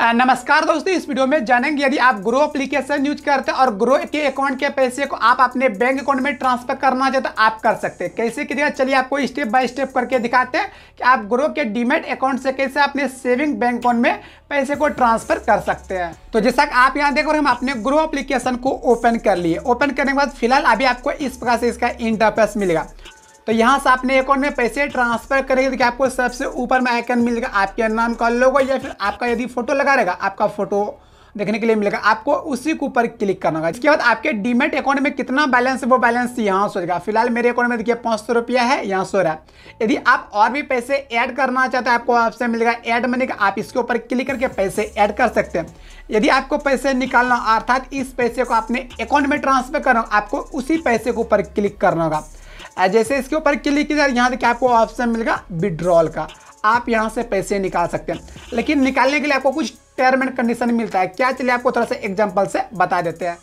नमस्कार दोस्तों इस वीडियो में जानेंगे यदि आप ग्रो एप्लीकेशन यूज करते हैं और ग्रो के अकाउंट के पैसे को आप अपने बैंक अकाउंट में ट्रांसफर करना चाहते तो आप कर सकते हैं कैसे करिएगा चलिए आपको स्टेप बाय स्टेप करके दिखाते हैं कि आप ग्रो के डीमेट अकाउंट से कैसे अपने सेविंग बैंक अकाउंट में पैसे को ट्रांसफर कर सकते हैं तो जैसा कि आप यहाँ देख रहे हम अपने ग्रो एप्लीकेशन को ओपन कर लिए ओपन करने के बाद फिलहाल अभी आपको इस प्रकार से इसका इंटरफेस मिलेगा तो यहाँ से आपने अकाउंट में पैसे ट्रांसफर करेंगे देखिए आपको सबसे ऊपर में आइकन मिलेगा आपके नाम का लोगो या फिर आपका यदि फोटो लगा रहेगा आपका फोटो देखने के लिए मिलेगा आपको उसी के ऊपर क्लिक करना होगा इसके बाद आपके डीमेट अकाउंट में कितना बैलेंस है वो बैलेंस यहाँ सो जाएगा फिलहाल मेरे अकाउंट में देखिए पाँच सौ रुपया है यहाँ सो रहा है यदि आप और भी पैसे ऐड करना चाहते हैं आपको आपसे मिलेगा ऐड मनी का आप इसके ऊपर क्लिक करके पैसे ऐड कर सकते हैं यदि आपको पैसे निकालना अर्थात इस पैसे को आपने अकाउंट में ट्रांसफर करना आपको उसी पैसे के ऊपर क्लिक करना होगा जैसे इसके ऊपर क्लिक किया यहाँ देखिए आपको ऑप्शन मिलेगा विड्रॉल का आप यहाँ से पैसे निकाल सकते हैं लेकिन निकालने के लिए आपको कुछ टर्म एंड कंडीशन मिलता है क्या चलिए आपको थोड़ा सा एग्जाम्पल से बता देते हैं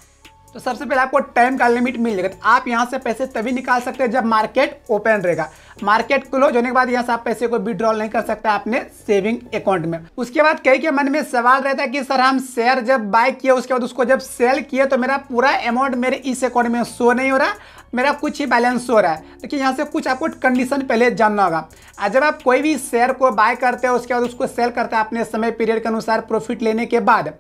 तो सबसे पहले आपको टाइम का लिमिट मिल जाएगा तो आप यहाँ से पैसे तभी निकाल सकते हैं जब मार्केट ओपन रहेगा मार्केट क्लोज होने के बाद यहाँ से आप पैसे को विड्रॉल नहीं कर सकते अपने सेविंग अकाउंट में उसके बाद कई के मन में सवाल रहता है कि सर हम शेयर जब बाय किए उसके बाद उसको जब सेल किए तो मेरा पूरा अमाउंट मेरे इस अकाउंट में शो नहीं हो रहा मेरा कुछ ही बैलेंस हो रहा है देखिए तो यहाँ से कुछ आपको कंडीशन पहले जानना होगा और जब आप कोई भी शेयर को बाय करते हैं उसके बाद उसको सेल करते हैं अपने समय पीरियड के अनुसार प्रॉफिट लेने के बाद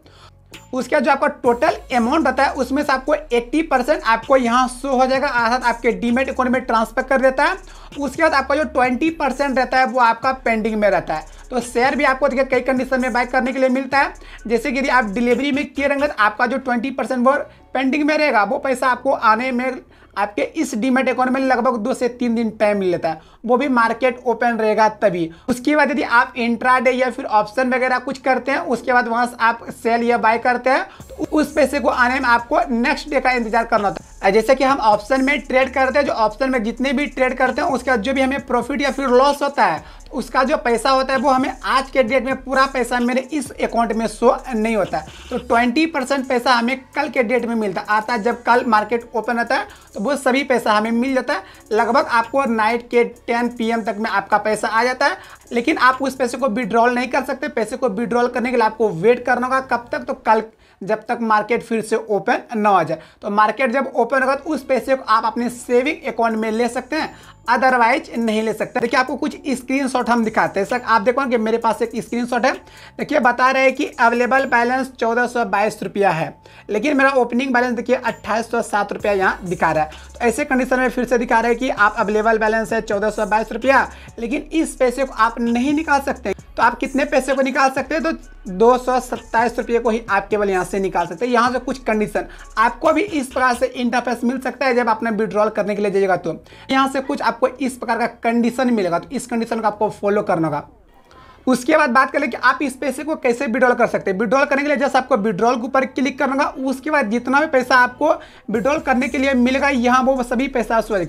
उसका जो आपका टोटल अमाउंट होता है उसमें से आपको 80 परसेंट आपको यहाँ शो हो जाएगा अर्थात आपके डीमेट अकाउंट में ट्रांसफर कर देता है उसके बाद आपका जो 20 परसेंट रहता है वो आपका पेंडिंग में रहता है तो शेयर भी आपको देखिए कई कंडीशन में बाय करने के लिए मिलता है जैसे कि यदि आप डिलीवरी में किए रहेंगे तो आपका जो ट्वेंटी परसेंट वो पेंडिंग में रहेगा वो पैसा आपको आने में आपके इस डीमेट अकाउंट में लगभग दो से तीन दिन टाइम मिल लेता है वो भी मार्केट ओपन रहेगा तभी उसके बाद यदि आप इंट्राडे या फिर ऑप्शन वगैरह कुछ करते हैं उसके बाद वहां से आप सेल या बाय करते हैं उस पैसे को आने में आपको नेक्स्ट डे का इंतजार करना होता है जैसे कि हम ऑप्शन में ट्रेड करते हैं जो ऑप्शन में जितने भी ट्रेड करते हैं उसका जो भी हमें प्रॉफिट या फिर लॉस होता है तो उसका जो पैसा होता है वो हमें आज के डेट में पूरा पैसा मेरे इस अकाउंट में शो नहीं होता है तो ट्वेंटी परसेंट पैसा हमें कल के डेट में मिलता है अर्थात जब कल मार्केट ओपन होता है तो वो सभी पैसा हमें मिल जाता है लगभग आपको नाइट के टेन पी तक में आपका पैसा आ जाता है लेकिन आप उस पैसे को विड्रॉल नहीं कर सकते पैसे को विड्रॉल करने के लिए आपको वेट करना होगा कब तक तो कल जब तक मार्केट फिर से ओपन ना हो जाए तो मार्केट जब ओपन होगा तो उस पैसे को आप अपने सेविंग अकाउंट में ले सकते हैं अदरवाइज नहीं ले सकते देखिए आपको कुछ स्क्रीनशॉट हम दिखाते हैं सर आप देखो कि मेरे पास एक स्क्रीनशॉट है देखिए बता रहे हैं कि अवेलेबल बैलेंस चौदह सौ बाईस रुपया है लेकिन मेरा ओपनिंग बैलेंस देखिए अट्ठाईस सौ सात रुपया यहाँ दिखा रहा है तो ऐसे कंडीशन में फिर से दिखा रहे हैं कि आप अवेलेबल बैलेंस है चौदह सौ बाईस रुपया लेकिन इस पैसे को आप नहीं निकाल सकते तो आप कितने पैसे को निकाल सकते हैं तो दो सौ सत्ताईस रुपये को ही आप केवल यहाँ से निकाल सकते हैं यहाँ से कुछ कंडीशन आपको भी इस प्रकार से इंटरफेस मिल सकता है जब आपने विड्रॉल करने के लिए जाइएगा तो यहाँ से कुछ आप आपको इस प्रकार का कंडीशन मिलेगा तो इस कंडीशन को आपको फॉलो करना होगा उसके बाद बात करें कि आप इस पैसे को कैसे विड्रॉल कर सकते हैं विड्रॉल करने के लिए जैसे आपको विड्रॉल के ऊपर क्लिक करना होगा उसके बाद जितना भी पैसा आपको विड्रॉल करने के लिए मिलेगा यहाँ वो सभी पैसा शो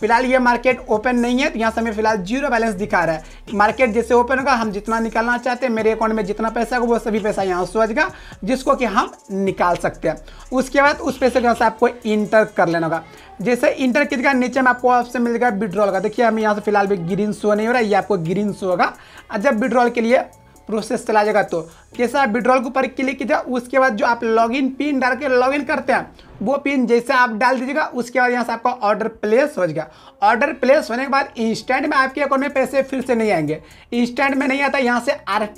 फिलहाल ये मार्केट ओपन नहीं है तो यहाँ से हमें फिलहाल जीरो बैलेंस दिखा रहा है मार्केट जैसे ओपन होगा हम जितना निकालना चाहते हैं मेरे अकाउंट में जितना पैसा होगा वो सभी पैसा यहाँ शो जिसको कि हम निकाल सकते हैं उसके बाद उस पैसे को यहाँ से आपको इंटर कर लेना होगा जैसे इंटर कीजिएगा नीचे में आपको ऑप्शन मिलेगा विड्रॉल का देखिए हम यहाँ से फिलहाल भी ग्रीन शो नहीं हो रहा है ये आपको ग्रीन शो होगा जब विड्रॉल विड्रॉल के लिए प्रोसेस चला जाएगा तो कैसे आप विड्रॉल के ऊपर क्लिक कीजिएगा उसके बाद जो आप लॉग इन पिन डाल के लॉग इन करते हैं वो पिन जैसे आप डाल दीजिएगा उसके बाद यहाँ से आपका ऑर्डर प्लेस हो जाएगा ऑर्डर प्लेस होने के बाद इंस्टेंट में आपके अकाउंट में पैसे फिर से नहीं आएंगे इंस्टेंट में नहीं आता यहाँ से आर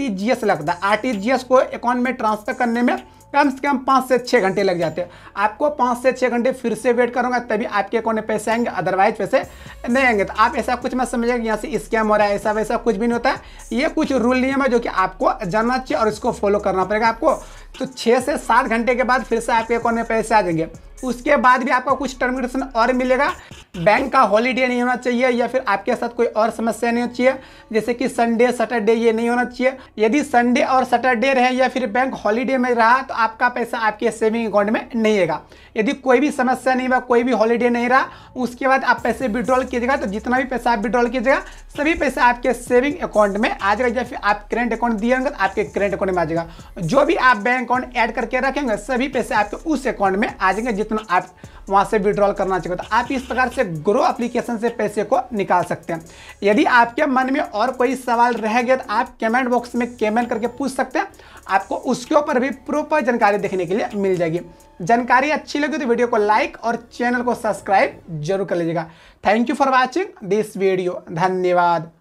लगता है आर को अकाउंट में ट्रांसफर करने में कम से कम पाँच से छः घंटे लग जाते हैं आपको पाँच से छः घंटे फिर से वेट करूँगा तभी आपके अकाउंट में पैसे आएंगे अदरवाइज पैसे नहीं आएंगे तो आप ऐसा कुछ मत समझिए यहाँ से स्कैम हो रहा है ऐसा वैसा कुछ भी नहीं होता है ये कुछ रूल नियम है जो कि आपको जानना चाहिए और इसको फॉलो करना पड़ेगा आपको तो छः से सात घंटे के बाद फिर से आपके अकाउंट में पैसे आ जाएंगे उसके बाद भी आपका कुछ टर्मिनेशन और मिलेगा बैंक का हॉलीडे नहीं होना चाहिए या फिर आपके साथ कोई और समस्या नहीं होनी चाहिए जैसे कि संडे सैटरडे ये नहीं होना चाहिए यदि संडे और सैटरडे रहे या फिर बैंक हॉलीडे में रहा तो आपका पैसा आपके सेविंग अकाउंट में नहीं आएगा यदि कोई भी समस्या नहीं हुआ कोई भी हॉलीडे नहीं रहा उसके बाद आप पैसे विड्रॉल कीजिएगा तो जितना भी पैसा आप विड्रॉल कीजिएगा सभी पैसे आपके सेविंग अकाउंट में आ जाएगा या फिर आप करेंट अकाउंट दिए होंगे तो आपके करेंट अकाउंट में आ जाएगा जो भी आप बैंक अकाउंट ऐड करके रखेंगे सभी पैसे आपके उस अकाउंट में आ जाएंगे जितना आप वहाँ से विड्रॉल करना चाहते तो आप इस प्रकार से ग्रो एप्लीकेशन से पैसे को निकाल सकते हैं यदि आपके मन में और कोई सवाल रह गया तो आप कमेंट बॉक्स में कमेंट करके पूछ सकते हैं आपको उसके ऊपर भी प्रॉपर जानकारी देखने के लिए मिल जाएगी जानकारी अच्छी लगी तो वीडियो को लाइक और चैनल को सब्सक्राइब जरूर कर लीजिएगा thank you for watching this video धन्यवाद